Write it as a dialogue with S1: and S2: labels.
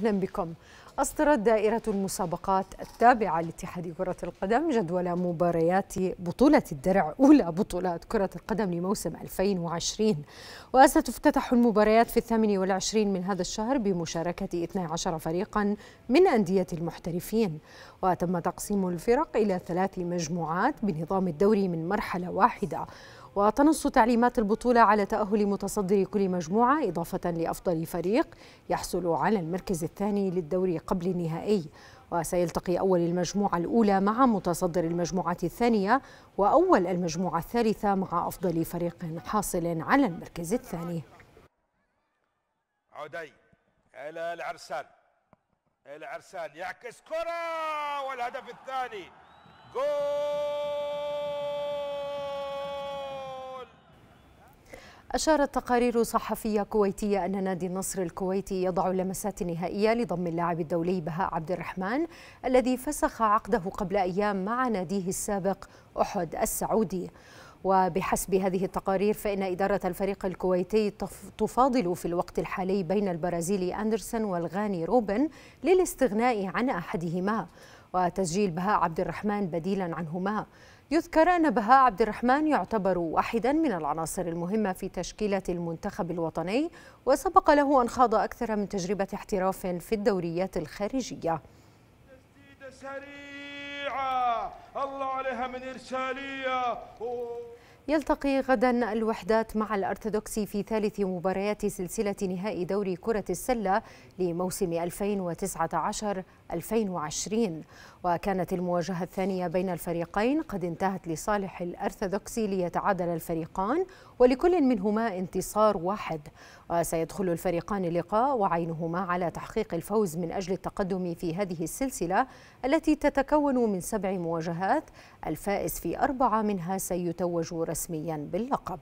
S1: أهلا بكم أصدرت دائرة المسابقات التابعة لاتحاد كرة القدم جدول مباريات بطولة الدرع أولى بطولات كرة القدم لموسم 2020 وستفتتح المباريات في الثامن والعشرين من هذا الشهر بمشاركة 12 فريقا من أندية المحترفين وتم تقسيم الفرق إلى ثلاث مجموعات بنظام الدوري من مرحلة واحدة وتنص تعليمات البطولة على تأهل متصدر كل مجموعة إضافة لأفضل فريق يحصل على المركز الثاني للدوري قبل النهائي وسيلتقي أول المجموعة الأولى مع متصدر المجموعة الثانية وأول المجموعة الثالثة مع أفضل فريق حاصل على المركز الثاني عدي إلى العرسان العرسان يعكس كرة والهدف الثاني جول أشارت تقارير صحفية كويتية أن نادي النصر الكويتي يضع لمسات نهائية لضم اللاعب الدولي بهاء عبد الرحمن الذي فسخ عقده قبل أيام مع ناديه السابق أحد السعودي وبحسب هذه التقارير فإن إدارة الفريق الكويتي تفاضل في الوقت الحالي بين البرازيلي أندرسون والغاني روبن للاستغناء عن أحدهما وتسجيل بهاء عبد الرحمن بديلا عنهما يذكر أن بهاء عبد الرحمن يعتبر واحدا من العناصر المهمة في تشكيلة المنتخب الوطني وسبق له أن خاض أكثر من تجربة احتراف في الدوريات الخارجية سريعة الله عليها من إرسالية يلتقي غدا الوحدات مع الارثوذكسي في ثالث مباريات سلسلة نهائي دوري كرة السلة لموسم 2019-2020 وكانت المواجهة الثانية بين الفريقين قد انتهت لصالح الأرثوذكسي ليتعادل الفريقان ولكل منهما انتصار واحد وسيدخل الفريقان اللقاء وعينهما على تحقيق الفوز من أجل التقدم في هذه السلسلة التي تتكون من سبع مواجهات الفائز في أربعة منها سيتوج رسميا باللقب